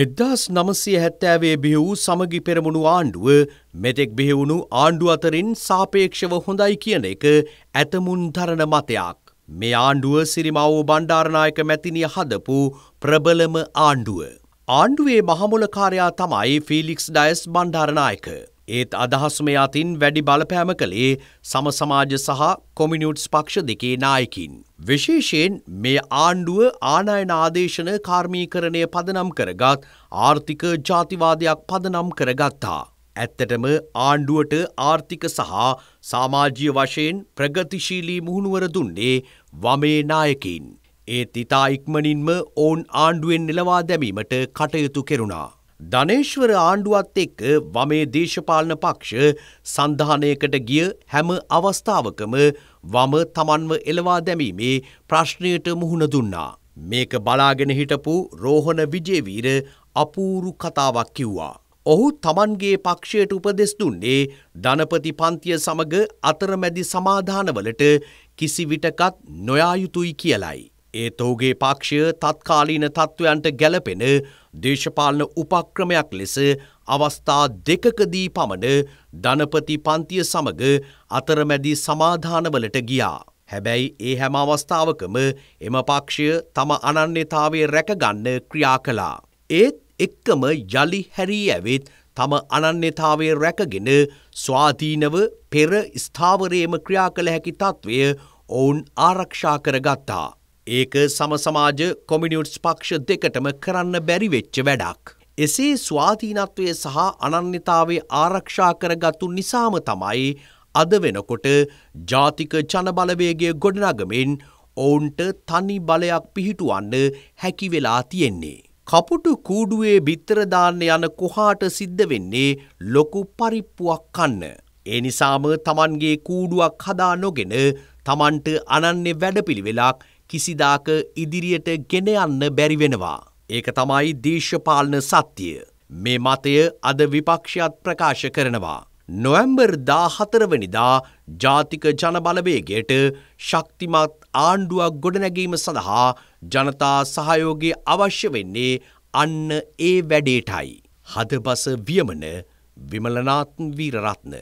එදදාස් නමසය හැත්තෑවේ බිහි වූ සමගි පෙරමුණු ආණ්ඩුව මෙතෙක් බිහිවුණු ආණ්ඩු අතරින් සාපේක්ෂව හොඳයි කියන එක ඇතමුන් දරණ මතයක්. මේ ආණ්ඩුව සිරිමවෝ බණ්ඩාරණයක මැතිනිය හදපු ප්‍රබලම ආණ්ඩුව. ආණ්ඩුවේ මහමුලකාරයා තමයි ෆිලික්ස් ඩයස් බණ්ඩාරණයක. ඒත් අදහස්ම යතින් වැඩි බලපෑම කළේ සම සමාජ සහ කොමිනිියුට්ස් පක්ෂ දෙකේ නායකින්. විශේෂයෙන් මේ ආණ්ඩුව ආනයන ආදේශන කාර්මීකරණය පදනම් කරගත් ආර්ථික ජාතිවාදයක් පදනම් කරගත්තා. ඇත්තටම ආණ්ඩුවට ආර්ථික සහ සාමාජ්‍ය වශයෙන් ප්‍රගතිශීලී මුහුණුවර දුන්නේ වමේ නායකින්. ඒත් ඉතා ඉක්මනින්ම ඔවුන් ආණ්ඩුවෙන් නිලවා දැමීමට කටයුතු කෙරුණා. ධනේශ්වර ආණ්ඩුවත් එක්ක වමේ දේශපාලන පක්ෂ සන්ධානයකට ගිය හැම අවස්ථාවකම වම තමන්ව එළවා දැමීමේ ප්‍රශ්නයට මුහුණ දුන්නා. මේක බලාගෙන හිටපු රෝහණ විජේවීර අපූරු කතාවක් කිව්වා. ඔහු තමන්ගේ පක්ෂයට උපදෙස් දුන්නේ ධනපති පන්තිය සමග අතරමැදි සමාධානවලට කිසිවිටකත් නොයා යුතුයි කියලයි. ඒත් ඔහුගේ පක්ෂය තත්කාලීන තත්ත්වයන්ට ගැලපෙන දේශපාලන උපක්‍රමයක් ලෙස අවස්ථා දෙකකදී පමණ ධනපති පන්තිය සමග අතරමැදි සමාධානවලට ගියා. හැබැයි ඒ හැම අවස්ථාවකම එම පක්ෂය තම අනන්‍යතාවේ රැකගන්න ක්‍රියා කළා. ඒත් එක්කම යළි හැරී ඇවිත් තම අනන්‍යතාවේ රැකගෙන ස්වාධීනව පෙර ස්ථාවරයේම ක්‍රියා කළ හැකි තත්ත්වය ඔවුන් ආරක්ෂා කරගත්තා. ඒක සමසමාජ කොමිනිියුට්ස් පක්ෂ දෙකටම කරන්න බැරි වෙච්ච වැඩක්. එසේ ස්වාධීනත්වය සහ අනන්‍යතාවේ ආරක්ෂා කරගත්තු නිසාම තමයි අද වෙනකොට ජාතික ජනබලවේගේ ගොඩනගමෙන් ඔවුන්ට තනි බලයක් පිහිටුවන්න හැකිවෙලා තියෙන්නේ. කපුටු කූඩුවේ බිත්තරදාන්න යන කොහාට සිද්ධ වෙන්නේ ලොකු පරිප්පුවක් කන්න. ඒ නිසාම තමන්ගේ කූඩුවක් හදා නොගෙන තමන්ට අනන්‍ය වැඩපිළිවෙලක් කිසිදාක ඉදිරියට ගෙන යන්න බැරි වෙනවා. ඒක තමයි දේශපාලන සත්‍යය. මේ මතය අද විපක්ෂයත් ප්‍රකාශ කරනවා. නොවැම්බර් දා හතරවනිදා ජාතික ජනබලවේගයට ශක්තිමත් ආණ්ඩුවක් ගොඩනැගීම සඳහා ජනතා සහයෝගේ අවශ්‍ය වෙන්නේ අන්න ඒ වැඩේටයි. හදබස වියමන විමලනාත්න් වීරරත්න.